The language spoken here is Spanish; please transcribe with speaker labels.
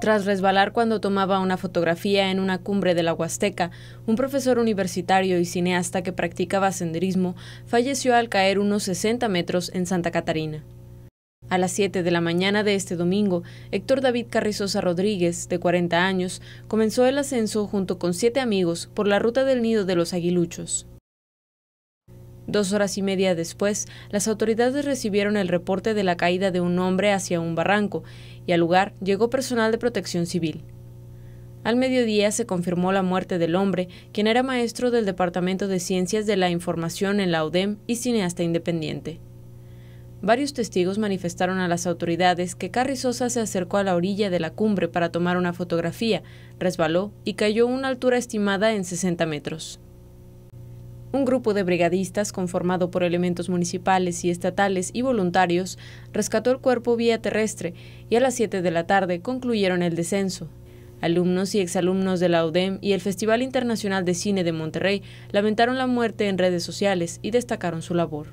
Speaker 1: tras resbalar cuando tomaba una fotografía en una cumbre de la Huasteca, un profesor universitario y cineasta que practicaba senderismo falleció al caer unos 60 metros en Santa Catarina. A las 7 de la mañana de este domingo, Héctor David Carrizosa Rodríguez, de 40 años, comenzó el ascenso junto con siete amigos por la ruta del Nido de los Aguiluchos. Dos horas y media después, las autoridades recibieron el reporte de la caída de un hombre hacia un barranco y al lugar llegó personal de protección civil. Al mediodía se confirmó la muerte del hombre, quien era maestro del Departamento de Ciencias de la Información en la UDEM y cineasta independiente. Varios testigos manifestaron a las autoridades que Carrizosa se acercó a la orilla de la cumbre para tomar una fotografía, resbaló y cayó a una altura estimada en 60 metros. Un grupo de brigadistas, conformado por elementos municipales y estatales y voluntarios, rescató el cuerpo vía terrestre y a las 7 de la tarde concluyeron el descenso. Alumnos y exalumnos de la UDEM y el Festival Internacional de Cine de Monterrey lamentaron la muerte en redes sociales y destacaron su labor.